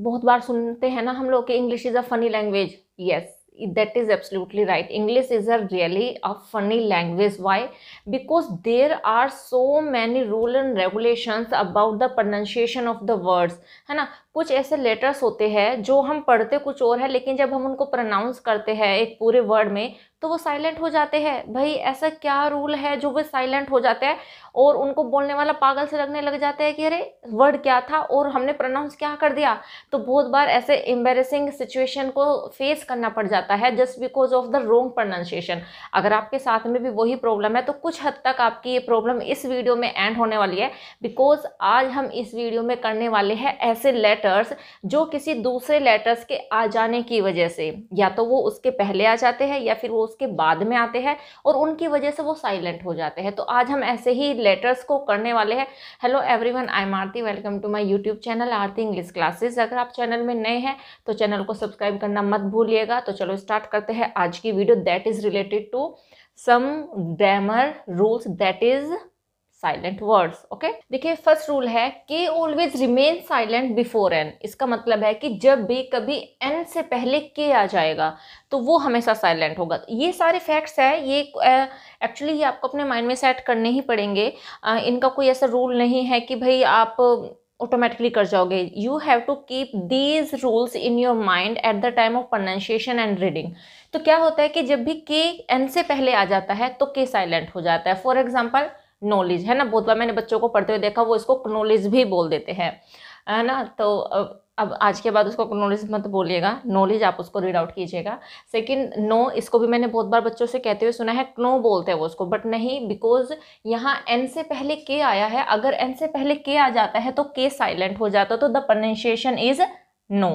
बहुत बार सुनते हैं ना हम लोग कि English is a funny language yes that is absolutely right English is a really a funny language why because there are so many rule and regulations about the pronunciation of the words है ना कुछ ऐसे letters होते हैं जो हम पढ़ते कुछ और है लेकिन जब हम उनको प्रोनाउंस करते हैं एक पूरे वर्ड में तो वो साइलेंट हो जाते हैं भाई ऐसा क्या रूल है जो वो साइलेंट हो जाते हैं और उनको बोलने वाला पागल से लगने लग जाता है कि अरे वर्ड क्या था और हमने प्रोनाउंस क्या कर दिया तो बहुत बार ऐसे एम्बेरसिंग सिचुएशन को फेस करना पड़ जाता है just because of the wrong pronunciation अगर आपके साथ में भी वही प्रॉब्लम है तो कुछ हद तक आपकी ये प्रॉब्लम इस वीडियो में एंड होने वाली है बिकॉज आज हम इस वीडियो में करने वाले हैं ऐसे लेट लेटर्स जो किसी दूसरे लेटर्स के आ जाने की वजह से या तो वो उसके पहले आ जाते हैं या फिर वो उसके बाद में आते हैं और उनकी वजह से वो साइलेंट हो जाते हैं तो आज हम ऐसे ही लेटर्स को करने वाले हैं hello everyone I am Aarti welcome to my YouTube channel Aarti English classes अगर आप चैनल में नए हैं तो चैनल को सब्सक्राइब करना मत भूलिएगा तो चलो स्टार्ट करते हैं आज की video that is related to some grammar rules that is silent words okay देखिए फर्स्ट रूल है K always remain silent before N इसका मतलब है कि जब भी कभी एन से पहले के आ जाएगा तो वो हमेशा साइलेंट होगा ये सारे फैक्ट्स है ये एक्चुअली ये आपको अपने माइंड में सेट करने ही पड़ेंगे आ, इनका कोई ऐसा रूल नहीं है कि भाई आप ऑटोमेटिकली कर जाओगे you have to keep these rules in your mind at the time of pronunciation and reading तो क्या होता है कि जब भी के एन से पहले आ जाता है तो के साइलेंट हो जाता है फॉर एग्जाम्पल नॉलेज है ना बहुत बार मैंने बच्चों को पढ़ते हुए देखा वो इसको नॉलेज भी बोल देते हैं है ना तो अब आज के बाद उसको नॉलेज मत बोलिएगा नॉलेज आप उसको रीड आउट कीजिएगा सेकंड नो इसको भी मैंने बहुत बार बच्चों से कहते हुए सुना है नो बोलते हैं वो उसको बट नहीं बिकॉज यहाँ एन से पहले के आया है अगर एन से पहले के आ जाता है तो के साइलेंट हो जाता है तो the pronunciation is no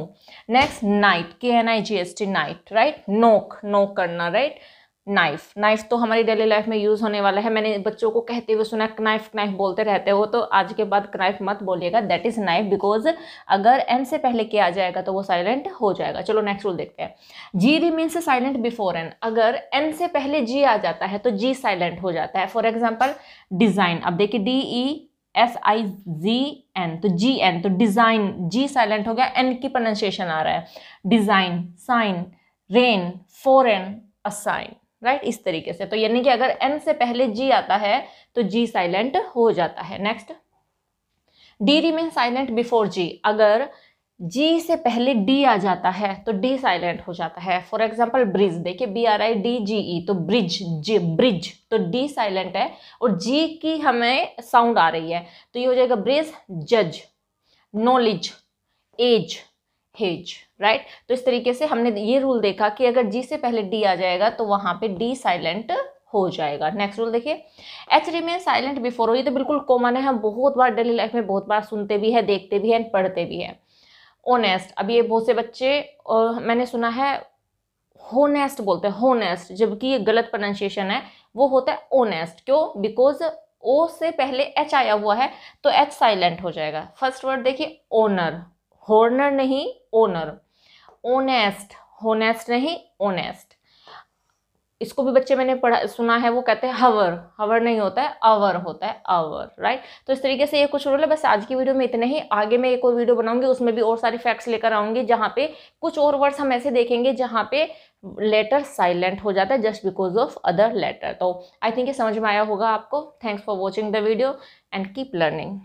next knight K N I G H T knight right नोक नोक करना राइट right? नाइफ नाइफ तो हमारी डेली लाइफ में यूज़ होने वाला है मैंने बच्चों को कहते हुए सुना नाइफ नाइफ बोलते रहते हो तो आज के बाद नाइफ मत बोलिएगा दैट इज़ नाइफ बिकॉज अगर एन से पहले क्या आ जाएगा तो वो साइलेंट हो जाएगा चलो नेक्स्ट रूल देखते हैं G remains silent before N अगर एन से पहले जी आ जाता है तो जी साइलेंट हो जाता है फॉर एग्जाम्पल डिज़ाइन अब देखिए D E S I G N तो जी एन तो डिज़ाइन जी साइलेंट हो गया एन की प्रोनाउंसिएशन आ रहा है design sign reign foreign assign right right? इस तरीके से तो यानी कि अगर एन से पहले जी आता है तो जी साइलेंट हो जाता है next D remain silent before G अगर जी से पहले डी आ जाता है तो डी साइलेंट हो जाता है फॉर एग्जाम्पल ब्रिज देखिए B R I D G E तो ब्रिज जी ब्रिज तो डी साइलेंट है और जी की हमें साउंड आ रही है तो ये हो जाएगा ब्रिज जज नॉलेज एज हेज राइट तो इस तरीके से हमने ये रूल देखा कि अगर जी से पहले डी आ जाएगा तो वहां पे डी साइलेंट हो जाएगा नेक्स्ट रूल देखिए एच रिमेन साइलेंट बिफोर हो ये तो बिल्कुल कॉमन है हम बहुत बार डेली लाइफ में बहुत बार सुनते भी हैं देखते भी हैं पढ़ते भी हैं ओनेस्ट अब ये बहुत से बच्चे और मैंने सुना है होनेस्ट बोलते हैं होनेस्ट जबकि ये गलत प्रोनाउंसिएशन है वो होता है ओनेस्ट क्यों बिकॉज ओ से पहले एच आया हुआ है तो एच साइलेंट हो जाएगा फर्स्ट वर्ड देखिए ओनर होर्नर नहीं ओनर ओनेस्ट होनेस्ट नहीं ओनेस्ट इसको भी बच्चे मैंने पढ़ा सुना है वो कहते हैं हवर हवर नहीं होता है अवर होता है अवर राइट तो इस तरीके से ये कुछ रोल है बस आज की वीडियो में इतने ही आगे मैं एक और वीडियो बनाऊंगी उसमें भी और सारे फैक्ट्स लेकर आऊंगी जहाँ पे कुछ और वर्ड्स हम ऐसे देखेंगे जहाँ पे लेटर साइलेंट हो जाता है just because of other letter तो आई थिंक ये समझ में आया होगा आपको thanks for watching the video and keep learning